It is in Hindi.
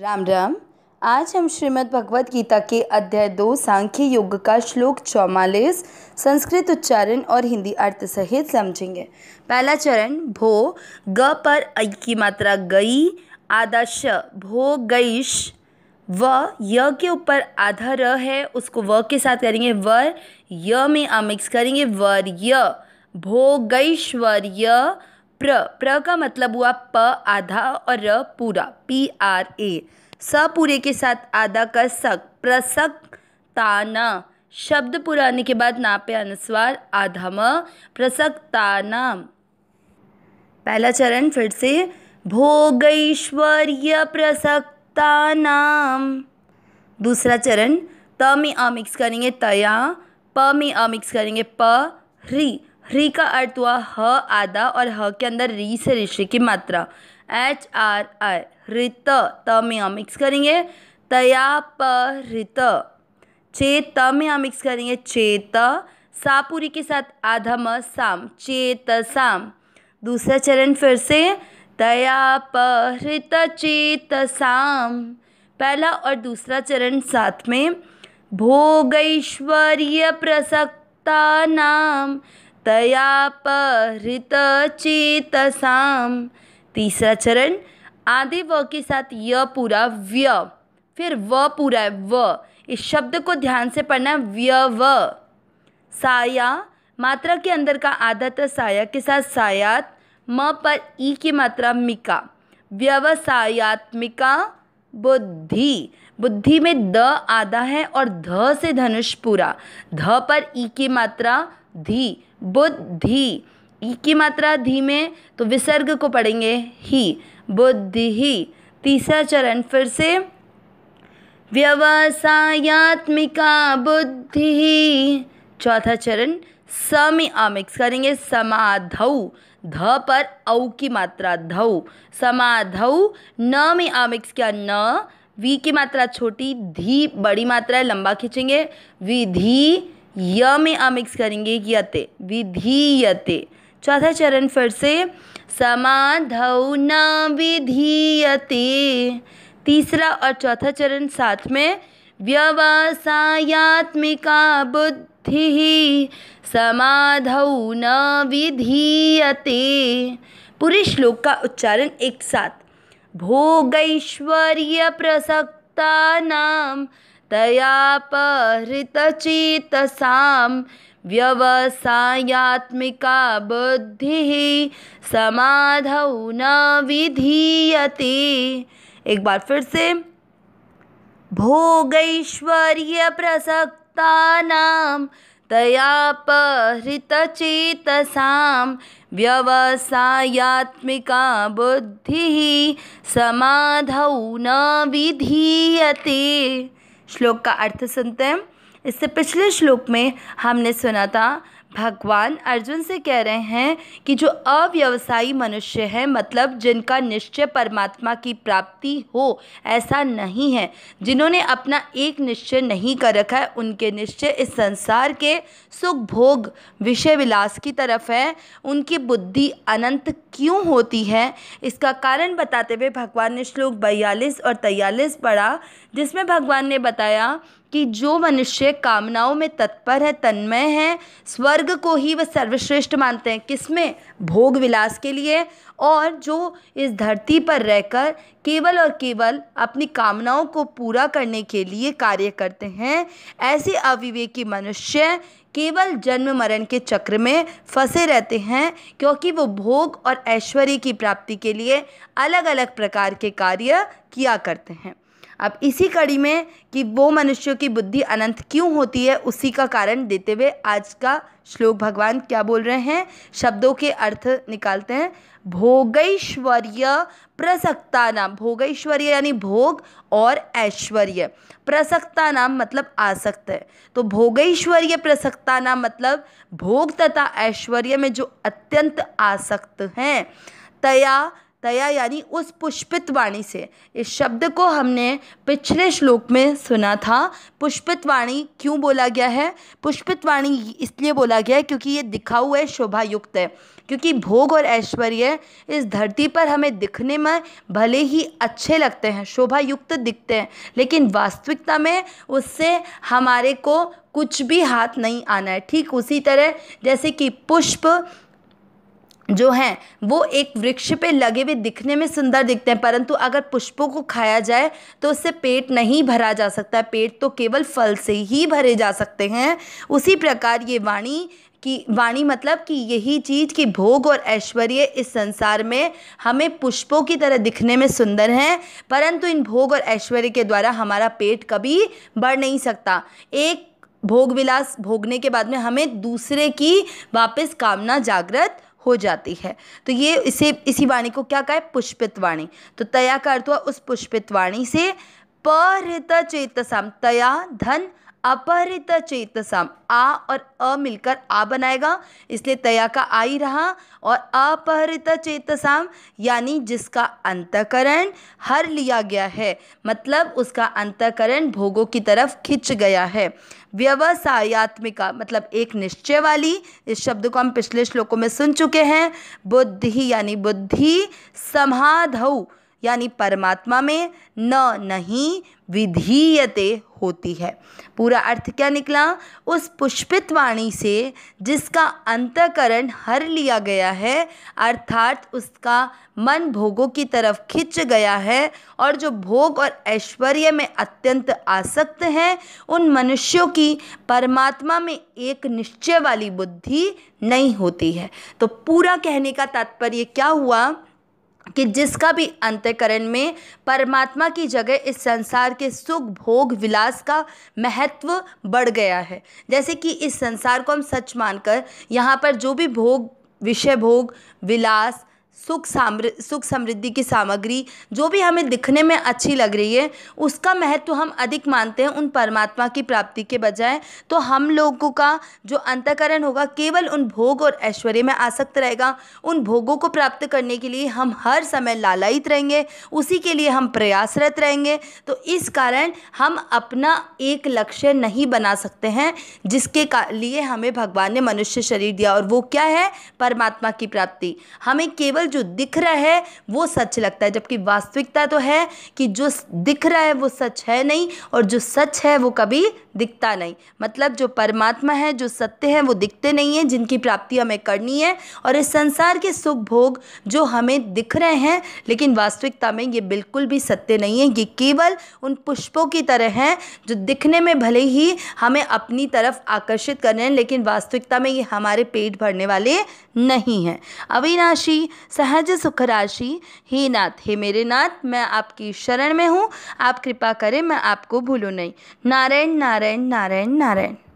राम राम आज हम श्रीमद् भगवद गीता के अध्याय दो सांख्य योग का श्लोक चौवालीस संस्कृत उच्चारण और हिंदी अर्थ सहित समझेंगे पहला चरण भो ग पर ऐ की मात्रा गई आदर्श भो गईश व य के ऊपर आधा र है उसको व के साथ करेंगे वर य में अमिक्स करेंगे वर्य भो गईश्वर्य प्र प्र का मतलब हुआ प आधा और र पूरा पी आर ए स पूरे के साथ आधा का सक प्रसक ताना शब्द पूरा आने के बाद नापे अनुस्वार आधा म प्रसक ताना पहला चरण फिर से भोगैश्वर्य प्रसक्ता नाम दूसरा चरण त में अमिक्स करेंगे तया प में अमिक्स करेंगे प ह्री री का अर्थ हुआ ह आधा और ह के अंदर री से ऋषि की मात्रा एच आर आई हृत त में हम मिक्स करेंगे तया परित चेत त में हम मिक्स करेंगे चेत सापुरी के साथ आधा म साम चेत साम दूसरा चरण फिर से तया परित चेत साम पहला और दूसरा चरण साथ में भोगैश्वर्य प्रसक्ता नाम तया परित चित साम तीसरा चरण आधे व के साथ य पूरा व्य फिर व पूरा है व इस शब्द को ध्यान से पढ़ना है व्य व साया मात्रा के अंदर का आधा त साया के साथ सायात म पर ई की मात्रा मिका व्यवसायत्मिका बुद्धि बुद्धि में द आधा है और ध से धनुष पूरा ध पर ई की मात्रा धी बुद्धि ई की मात्रा धी में तो विसर्ग को पढ़ेंगे ही बुद्धि ही तीसरा चरण फिर से व्यवसायत्मिका बुद्धि चौथा चरण स में मिक्स करेंगे समाधौ ध पर औ की मात्रा धौ समाधौ न में आ मिक्स किया न वी की मात्रा छोटी धी बड़ी मात्रा है लंबा खींचेंगे विधि य में अ मिक्स करेंगे यते विधीयते चौथा चरण फिर से समाधौ विधीयते तीसरा और चौथा चरण साथ में व्यवसायत्मिका बुद्धि समाधौ न विधीयते पूरे श्लोक का उच्चारण एक साथ भोगैश्वर्य प्रसक्ता नाम तयापहृतचेतसां व्यवसायात्मिका बुद्धिः समाधौ न विधीयते एक बार फिर से भोगैश्वर्य प्रसक्तानां तयापहृतचेतसां व्यवसायात्मिका बुद्धिः समाधौ न विधीयते श्लोक का अर्थ सुनते हैं इससे पिछले श्लोक में हमने सुना था भगवान अर्जुन से कह रहे हैं कि जो अव्यवसायी मनुष्य हैं मतलब जिनका निश्चय परमात्मा की प्राप्ति हो ऐसा नहीं है जिन्होंने अपना एक निश्चय नहीं कर रखा है उनके निश्चय इस संसार के सुख भोग विषय विलास की तरफ है उनकी बुद्धि अनंत क्यों होती है इसका कारण बताते हुए भगवान ने श्लोक बयालीस और तयालीस पढ़ा जिसमें भगवान ने बताया कि जो मनुष्य कामनाओं में तत्पर है तन्मय है स्वर्ग को ही वह सर्वश्रेष्ठ मानते हैं किसमें भोग विलास के लिए और जो इस धरती पर रहकर केवल और केवल अपनी कामनाओं को पूरा करने के लिए कार्य करते हैं ऐसे अविवेकी मनुष्य केवल जन्म मरण के चक्र में फंसे रहते हैं क्योंकि वो भोग और ऐश्वर्य की प्राप्ति के लिए अलग अलग प्रकार के कार्य किया करते हैं अब इसी कड़ी में कि वो मनुष्यों की बुद्धि अनंत क्यों होती है उसी का कारण देते हुए आज का श्लोक भगवान क्या बोल रहे हैं शब्दों के अर्थ निकालते हैं भोगैश्वर्य प्रसक्ता नाम भोगैश्वर्य यानी भोग और ऐश्वर्य प्रसक्ता नाम मतलब आसक्त है तो भोगैश्वर्य प्रसक्ता नाम मतलब भोग तथा ऐश्वर्य में जो अत्यंत आसक्त हैं तया दया यानी उस पुष्पित वाणी से इस शब्द को हमने पिछले श्लोक में सुना था पुष्पित वाणी क्यों बोला गया है पुष्पित वाणी इसलिए बोला गया है क्योंकि ये दिखा हुआ है शोभा युक्त है क्योंकि भोग और ऐश्वर्य इस धरती पर हमें दिखने में भले ही अच्छे लगते हैं शोभा युक्त दिखते हैं लेकिन वास्तविकता में उससे हमारे को कुछ भी हाथ नहीं आना है ठीक उसी तरह जैसे कि पुष्प जो हैं वो एक वृक्ष पे लगे हुए दिखने में सुंदर दिखते हैं परंतु अगर पुष्पों को खाया जाए तो उससे पेट नहीं भरा जा सकता पेट तो केवल फल से ही भरे जा सकते हैं उसी प्रकार ये वाणी कि वाणी मतलब कि यही चीज़ कि भोग और ऐश्वर्य इस संसार में हमें पुष्पों की तरह दिखने में सुंदर हैं परंतु इन भोग और ऐश्वर्य के द्वारा हमारा पेट कभी बढ़ नहीं सकता एक भोग विलास भोगने के बाद में हमें दूसरे की वापस कामना जागृत हो जाती है तो ये इसे इसी वाणी को क्या कहे पुष्पित वाणी तो तया का अर्थ हुआ उस पुष्पित वाणी से पर चेतसम तया धन अपहृत चेतसम आ और अ मिलकर आ बनाएगा इसलिए तया का आ ही रहा और अपहृत चेतसम यानी जिसका अंतकरण हर लिया गया है मतलब उसका अंतकरण भोगों की तरफ खिंच गया है व्यवसायत्मिका मतलब एक निश्चय वाली इस शब्द को हम पिछले श्लोकों में सुन चुके हैं बुद्धि यानी बुद्धि समाधौ यानी परमात्मा में न नहीं विधीयते होती है पूरा अर्थ क्या निकला उस पुष्पित वाणी से जिसका अंतकरण हर लिया गया है अर्थात उसका मन भोगों की तरफ खिंच गया है और जो भोग और ऐश्वर्य में अत्यंत आसक्त हैं उन मनुष्यों की परमात्मा में एक निश्चय वाली बुद्धि नहीं होती है तो पूरा कहने का तात्पर्य क्या हुआ कि जिसका भी अंत्यकरण में परमात्मा की जगह इस संसार के सुख भोग विलास का महत्व बढ़ गया है जैसे कि इस संसार को हम सच मानकर यहाँ पर जो भी भोग विषय भोग विलास सुख साम्रि सुख समृद्धि की सामग्री जो भी हमें दिखने में अच्छी लग रही है उसका महत्व हम अधिक मानते हैं उन परमात्मा की प्राप्ति के बजाय तो हम लोगों का जो अंतकरण होगा केवल उन भोग और ऐश्वर्य में आसक्त रहेगा उन भोगों को प्राप्त करने के लिए हम हर समय लालयित रहेंगे उसी के लिए हम प्रयासरत रहेंगे तो इस कारण हम अपना एक लक्ष्य नहीं बना सकते हैं जिसके लिए हमें भगवान ने मनुष्य शरीर दिया और वो क्या है परमात्मा की प्राप्ति हमें केवल जो दिख रहा है वो सच लगता है जबकि वास्तविकता तो है कि जो दिख रहा है वो सच है नहीं और जो सच है वो कभी दिखता नहीं मतलब जो परमात्मा है जो सत्य है वो दिखते नहीं है जिनकी प्राप्ति हमें करनी है और इस संसार के सुख भोग जो हमें दिख रहे हैं लेकिन वास्तविकता में ये बिल्कुल भी सत्य नहीं है ये केवल उन पुष्पों की तरह हैं जो दिखने में भले ही हमें अपनी तरफ आकर्षित कर रहे हैं लेकिन वास्तविकता में ये हमारे पेट भरने वाले नहीं हैं अविनाशी सहज सुख राशि हे नाथ हे मेरे नाथ मैं आपकी शरण में हूँ आप कृपा करें मैं आपको भूलूँ नहीं नारायण नारायण नारायण नारायण